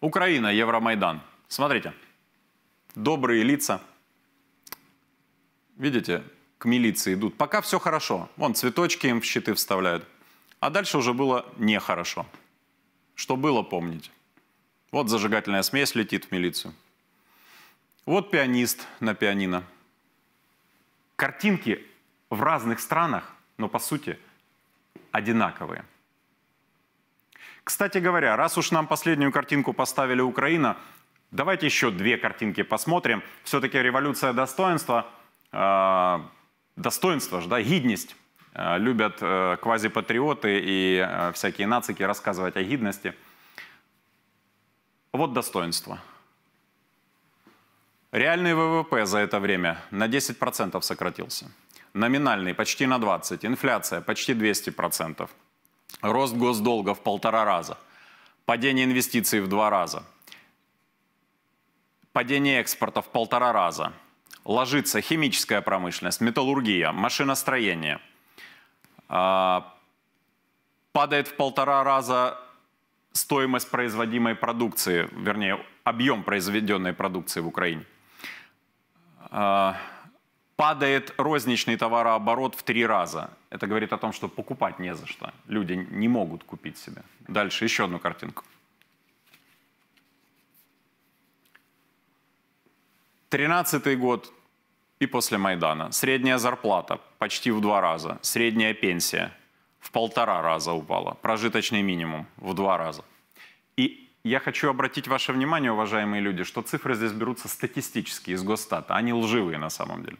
Украина, Евромайдан. Смотрите, добрые лица. Видите, к милиции идут. Пока все хорошо. Вон цветочки им в щиты вставляют. А дальше уже было нехорошо. Что было, помните. Вот зажигательная смесь летит в милицию. Вот пианист на пианино. Картинки в разных странах, но по сути одинаковые – кстати говоря, раз уж нам последнюю картинку поставили Украина, давайте еще две картинки посмотрим. Все-таки революция достоинства, э, достоинство, да, гидность. Э, любят э, квазипатриоты и э, всякие нацики рассказывать о гидности. Вот достоинство. Реальный ВВП за это время на 10% сократился. Номинальный почти на 20%. Инфляция почти 200% рост госдолга в полтора раза, падение инвестиций в два раза, падение экспорта в полтора раза, ложится химическая промышленность, металлургия, машиностроение, а, падает в полтора раза стоимость производимой продукции, вернее, объем произведенной продукции в Украине. А, падает розничный товарооборот в три раза. Это говорит о том, что покупать не за что. Люди не могут купить себе. Дальше еще одну картинку. 13 год и после Майдана. Средняя зарплата почти в два раза. Средняя пенсия в полтора раза упала. Прожиточный минимум в два раза. И я хочу обратить ваше внимание, уважаемые люди, что цифры здесь берутся статистически из Госстата. Они лживые на самом деле.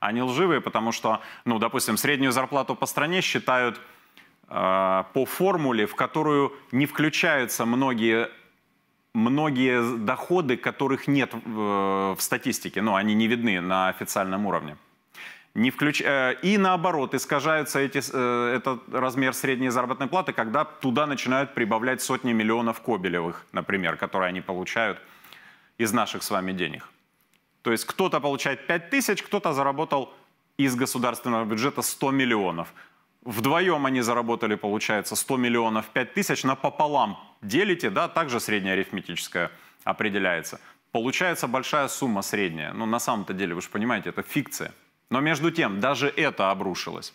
Они лживые, потому что, ну, допустим, среднюю зарплату по стране считают э, по формуле, в которую не включаются многие многие доходы, которых нет в, в статистике, ну, они не видны на официальном уровне. Не включ... Э, и наоборот, искажаются эти, э, этот размер средней заработной платы, когда туда начинают прибавлять сотни миллионов Кобелевых, например, которые они получают из наших с вами денег. То есть кто-то получает 5 тысяч, кто-то заработал из государственного бюджета 100 миллионов. Вдвоем они заработали, получается, 100 миллионов 5 тысяч, На пополам делите, да, также средняя арифметическая определяется. Получается большая сумма средняя. Ну, на самом-то деле, вы же понимаете, это фикция. Но между тем, даже это обрушилось.